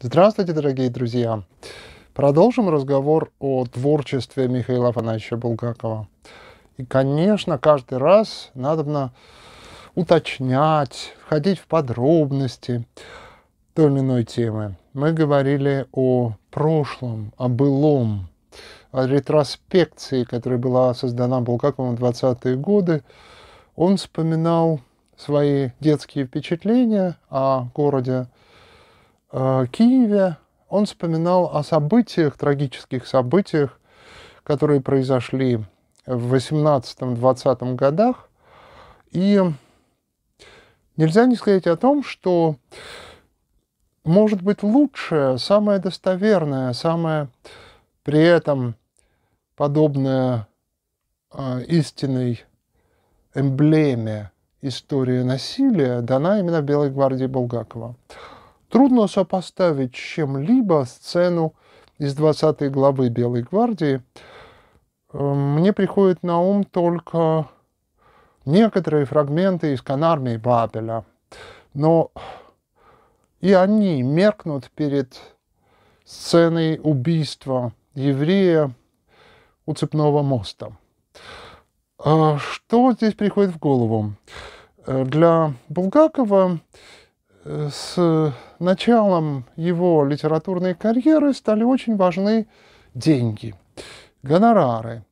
Здравствуйте, дорогие друзья! Продолжим разговор о творчестве Михаила Афанасьевича Булгакова. И, конечно, каждый раз надо уточнять, входить в подробности той или иной темы. Мы говорили о прошлом, о былом, о ретроспекции, которая была создана Булгаковым в 20-е годы. Он вспоминал свои детские впечатления о городе Э, Киеве он вспоминал о событиях, трагических событиях, которые произошли в 18-20 годах. И нельзя не сказать о том, что, может быть, лучшее, самое достоверное, самое при этом подобное э, истинной эмблеме истории насилия дана именно Белой гвардии Булгакова. Трудно сопоставить чем-либо сцену из 20 главы Белой гвардии. Эм, мне приходит на ум только некоторые фрагменты из канармии Бабеля. Но и они меркнут перед сценой убийства еврея у цепного моста. Э, что здесь приходит в голову? Э, для Булгакова с началом его литературной карьеры стали очень важны деньги, гонорары,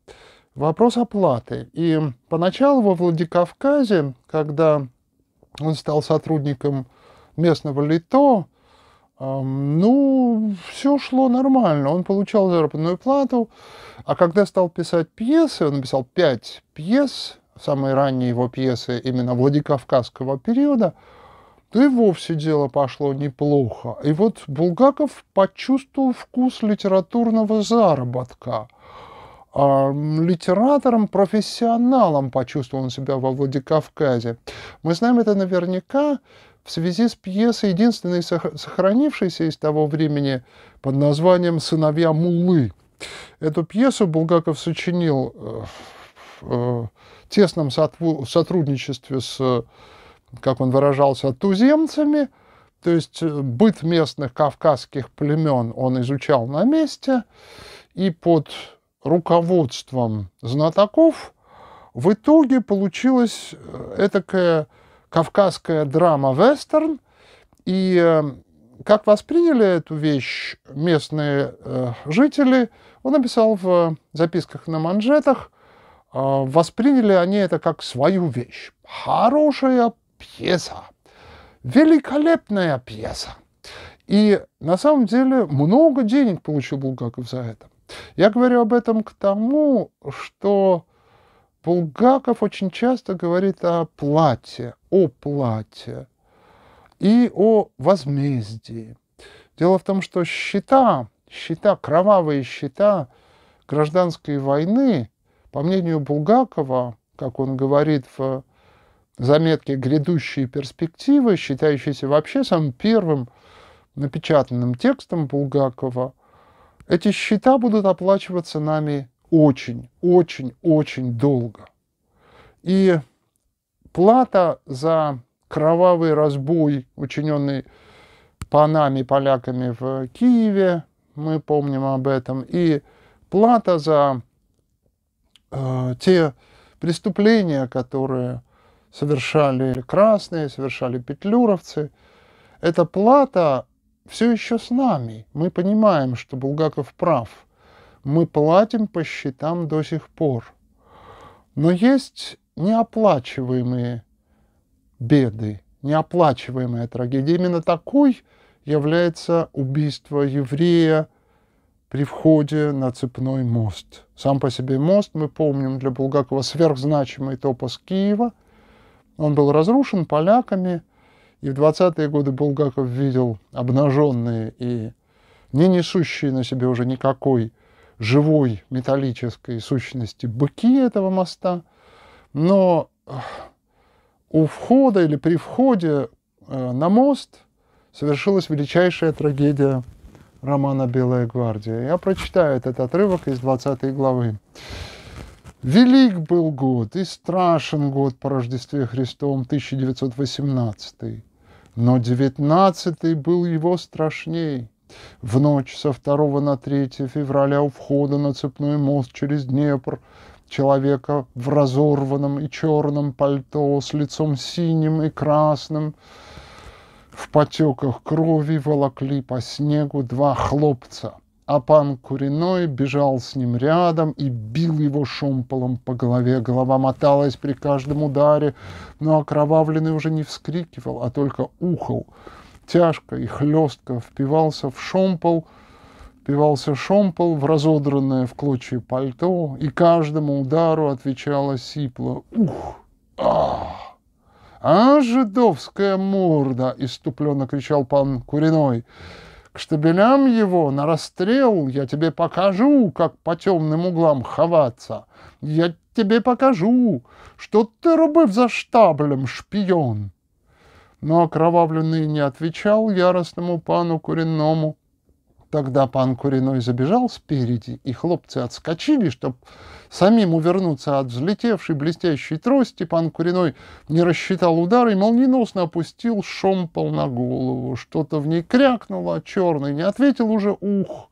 вопрос оплаты. И поначалу во Владикавказе, когда он стал сотрудником местного ЛИТО, ну, все шло нормально. Он получал заработную плату, а когда стал писать пьесы, он написал пять пьес, самые ранние его пьесы именно Владикавказского периода – то и вовсе дело пошло неплохо. И вот Булгаков почувствовал вкус литературного заработка. А, литератором, профессионалом почувствовал он себя во Владикавказе. Мы знаем это наверняка в связи с пьесой, единственной сохранившейся из того времени под названием «Сыновья Мулы». Эту пьесу Булгаков сочинил э, в э, э, тесном сотрудничестве с как он выражался, туземцами, то есть э, быт местных кавказских племен он изучал на месте, и под руководством знатоков в итоге получилась э, этакая кавказская драма-вестерн, и э, как восприняли эту вещь местные э, жители, он написал в записках на манжетах, э, восприняли они это как свою вещь. Хорошая, пьеса. Великолепная пьеса. И на самом деле много денег получил Булгаков за это. Я говорю об этом к тому, что Булгаков очень часто говорит о плате, о плате и о возмездии. Дело в том, что счета, счета, кровавые счета гражданской войны, по мнению Булгакова, как он говорит в заметки «Грядущие перспективы», считающиеся вообще самым первым напечатанным текстом Булгакова, эти счета будут оплачиваться нами очень, очень, очень долго. И плата за кровавый разбой, учиненный панами, поляками в Киеве, мы помним об этом, и плата за э, те преступления, которые совершали красные, совершали петлюровцы. Эта плата все еще с нами. Мы понимаем, что Булгаков прав. Мы платим по счетам до сих пор. Но есть неоплачиваемые беды, неоплачиваемая трагедия. Именно такой является убийство еврея при входе на цепной мост. Сам по себе мост, мы помним, для Булгакова сверхзначимый топос Киева – он был разрушен поляками, и в 20-е годы Булгаков видел обнаженные и не несущие на себе уже никакой живой металлической сущности быки этого моста, но э, у входа или при входе э, на мост совершилась величайшая трагедия романа «Белая гвардия». Я прочитаю этот отрывок из 20 главы. Велик был год и страшен год по Рождестве Христовом 1918, но 19 был его страшней. В ночь со 2 на 3 февраля у входа на цепной мост через Днепр человека в разорванном и черном пальто с лицом синим и красным в потеках крови волокли по снегу два хлопца – а пан Куриной бежал с ним рядом и бил его шомполом по голове. Голова моталась при каждом ударе, но окровавленный уже не вскрикивал, а только ухал. Тяжко и хлестко впивался в шомпол, впивался шомпол в разодранное в клочья пальто, и каждому удару отвечала сипло «Ух! Ах!» «А, жидовская морда!» — иступленно кричал пан Куриной к штабелям его, на расстрел, я тебе покажу, как по темным углам ховаться. Я тебе покажу, что ты рубыв за штаблем, шпион. Но окровавленный не отвечал яростному пану Куренному — Тогда пан Куриной забежал спереди, и хлопцы отскочили, чтобы самим увернуться от взлетевшей блестящей трости. Пан Куриной не рассчитал удар и молниеносно опустил шомпол на голову. Что-то в ней крякнуло, а черный не ответил уже «ух».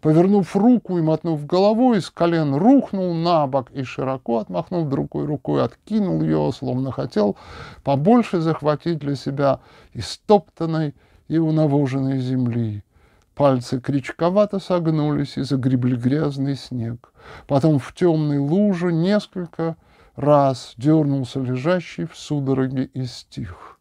Повернув руку и мотнув головой, с колен рухнул на бок и, широко отмахнув другой рукой, откинул ее, словно хотел побольше захватить для себя истоптанной и унавоженной земли. Пальцы крючковато согнулись и загребли грязный снег. Потом в темной луже несколько раз дернулся лежащий в судороге и стих.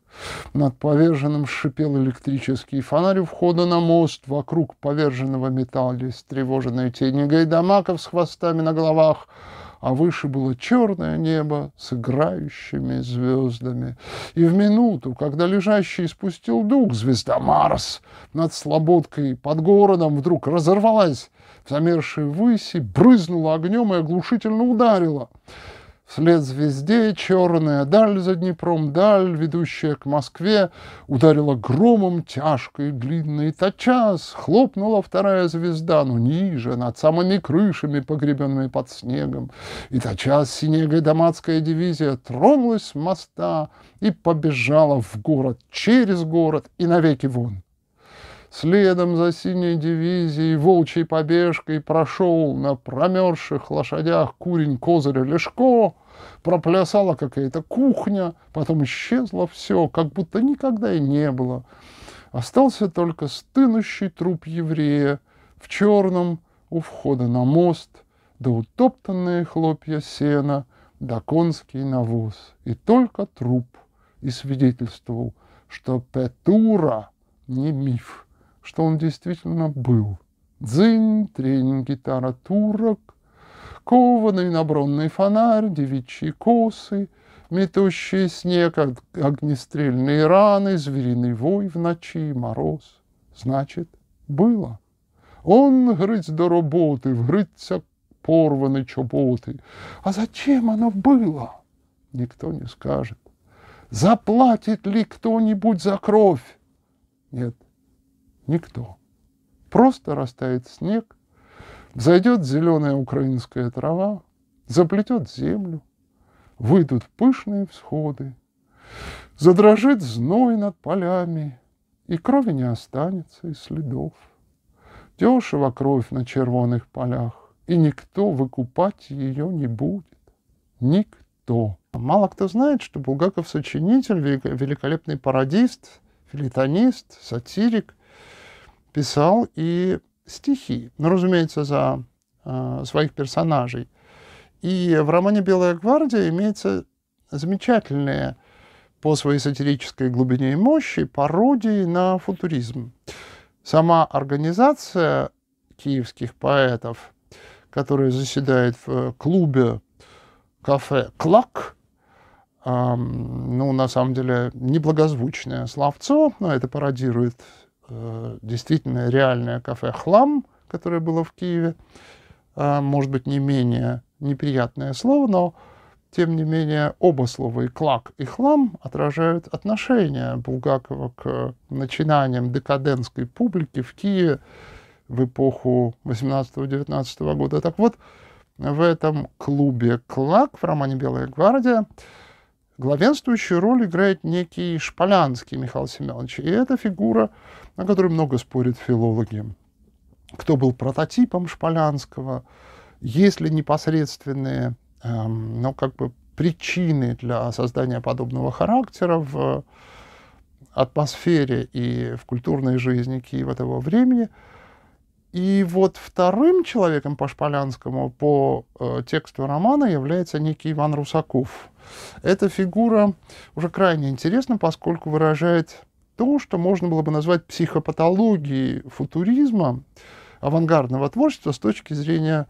Над поверженным шипел электрический фонарь у входа на мост. Вокруг поверженного металлись тревоженные тени гайдамаков с хвостами на головах а выше было черное небо с играющими звездами. И в минуту, когда лежащий спустил дух, звезда Марс над слободкой под городом вдруг разорвалась в замершей выси, брызнула огнем и оглушительно ударила. Вслед звезде черная даль за Днепром, даль, ведущая к Москве, ударила громом тяжкой длинной тотчас. Хлопнула вторая звезда, но ниже, над самыми крышами, погребенными под снегом. И тотчас синегой даматская дивизия тронулась с моста и побежала в город, через город и навеки вон следом за синей дивизией волчьей побежкой прошел на промерзших лошадях курень козыря Лешко, проплясала какая-то кухня, потом исчезло все, как будто никогда и не было. Остался только стынущий труп еврея в черном у входа на мост, да утоптанные хлопья сена, да конский навоз. И только труп и свидетельствовал, что Петура не миф что он действительно был. Дзынь, трень, гитара турок, кованый набронный фонарь, девичьи косы, метущий снег, огнестрельные раны, звериный вой в ночи, мороз. Значит, было. Он гриць до роботи, вгриться порваны чоботи. А зачем оно было? Никто не скажет. Заплатит ли кто-нибудь за кровь? Нет, Никто. Просто растает снег, взойдет зеленая украинская трава, заплетет землю, выйдут пышные всходы, задрожит зной над полями, и крови не останется, и следов. Дешево кровь на червоных полях, и никто выкупать ее не будет. Никто. Мало кто знает, что Булгаков сочинитель, великолепный пародист, филитонист, сатирик, писал и стихи, ну, разумеется, за э, своих персонажей. И в романе «Белая гвардия» имеется замечательные по своей сатирической глубине и мощи пародии на футуризм. Сама организация киевских поэтов, которая заседает в э, клубе кафе «Клак», эм, ну, на самом деле, неблагозвучное словцо, но это пародирует Э, действительно реальное кафе «Хлам», которое было в Киеве, а, может быть, не менее неприятное слово, но тем не менее, оба слова и «клак» и «хлам» отражают отношение Булгакова к начинаниям декадентской публики в Киеве в эпоху 18-19 года. Так вот, в этом клубе «Клак» в романе «Белая гвардия» главенствующую роль играет некий Шполянский Михаил Семенович. И это фигура, о которой много спорят филологи. Кто был прототипом Шполянского, есть ли непосредственные, эм, ну, как бы причины для создания подобного характера в атмосфере и в культурной жизни Киева того времени – и вот вторым человеком по Шполянскому по э, тексту романа является некий Иван Русаков. Эта фигура уже крайне интересна, поскольку выражает то, что можно было бы назвать психопатологией футуризма, авангардного творчества с точки зрения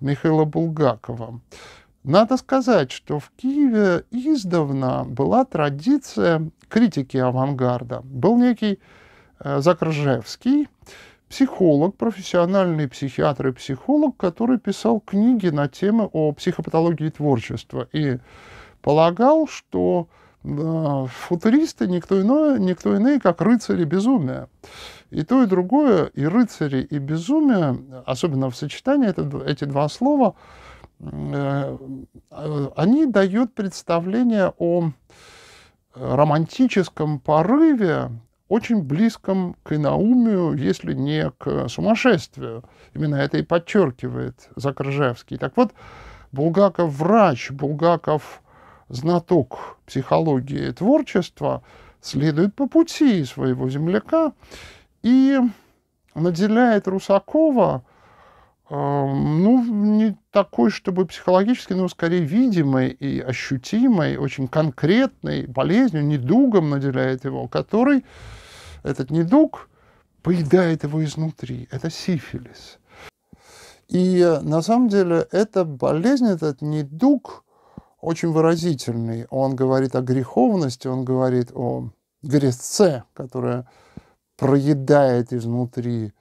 Михаила Булгакова. Надо сказать, что в Киеве издавна была традиция критики авангарда. Был некий э, Закржевский, психолог, профессиональный психиатр и психолог, который писал книги на темы о психопатологии творчества и полагал, что э, футуристы никто иное, никто иные, как рыцари безумия. И то, и другое, и рыцари, и безумие, особенно в сочетании это, эти два слова, э, э, они дают представление о романтическом порыве, очень близком к инаумию, если не к сумасшествию. Именно это и подчеркивает Закржевский. Так вот, Булгаков врач, Булгаков знаток психологии и творчества, следует по пути своего земляка и наделяет Русакова ну, не такой, чтобы психологически, но скорее видимой и ощутимой, очень конкретной болезнью, недугом наделяет его, который, этот недуг, поедает его изнутри. Это сифилис. И э, на самом деле эта болезнь, этот недуг очень выразительный. Он говорит о греховности, он говорит о грязце, которая проедает изнутри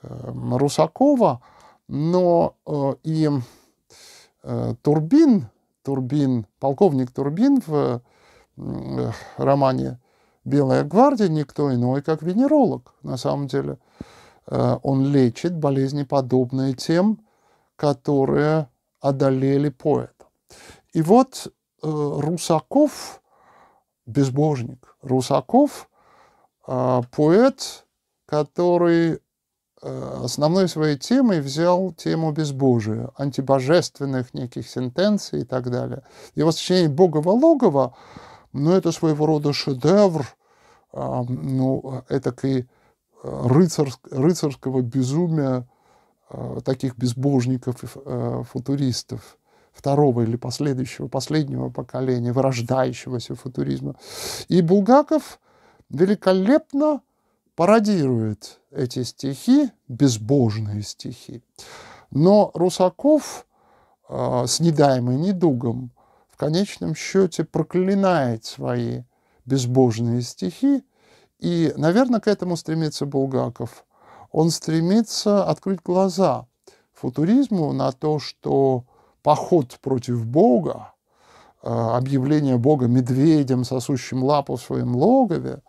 э, Русакова – но э, и э, Турбин, Турбин, полковник Турбин в э, романе «Белая гвардия» никто иной, как венеролог, на самом деле. Э, он лечит болезни, подобные тем, которые одолели поэта. И вот э, Русаков, безбожник, Русаков, э, поэт, который Э, основной своей темой взял тему безбожия, антибожественных неких сентенций и так далее. Его сочинение «Богово логово», ну, это своего рода шедевр, а, ну, это этакой э, рыцарск, рыцарского безумия э, таких безбожников-футуристов второго или последующего, последнего поколения, вырождающегося футуризма. И Булгаков великолепно пародирует эти стихи, безбожные стихи. Но Русаков э, с недаемой недугом в конечном счете проклинает свои безбожные стихи, и, наверное, к этому стремится Булгаков. Он стремится открыть глаза футуризму на то, что поход против Бога, а, объявление Бога медведем, сосущим лапу в своем логове,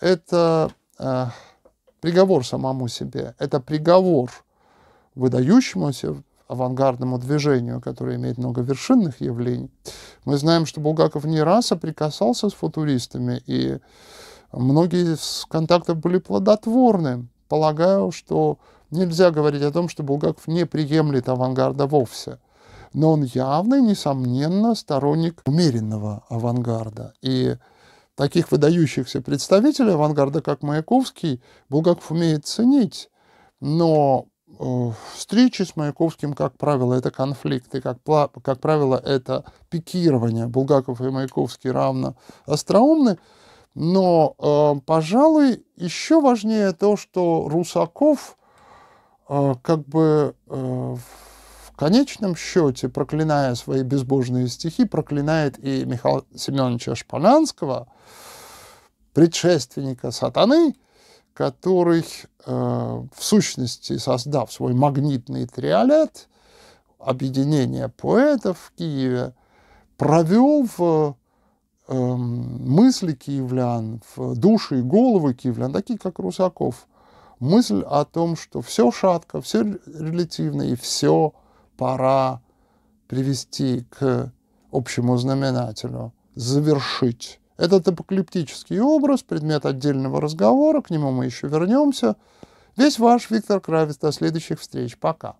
это Э, приговор самому себе. Это приговор выдающемуся авангардному движению, которое имеет много вершинных явлений. Мы знаем, что Булгаков не раз соприкасался с футуристами, и многие из контактов были плодотворны. Полагаю, что нельзя говорить о том, что Булгаков не приемлет авангарда вовсе. Но он явный, несомненно сторонник умеренного авангарда. И таких выдающихся представителей авангарда, как Маяковский, Булгаков умеет ценить, но э, встречи с Маяковским, как правило, это конфликты, как, как правило, это пикирование. Булгаков и Маяковский равно остроумны. Но, э, пожалуй, еще важнее то, что Русаков э, как бы э, конечном счете, проклиная свои безбожные стихи, проклинает и Михаила Семеновича Шпананского, предшественника сатаны, который, э, в сущности, создав свой магнитный триолет, объединение поэтов в Киеве, провел в э, мысли киевлян, в души и головы киевлян, такие как Русаков, мысль о том, что все шатко, все релятивно и все пора привести к общему знаменателю, завершить. Этот апокалиптический образ, предмет отдельного разговора, к нему мы еще вернемся. Весь ваш Виктор Кравец. До следующих встреч. Пока.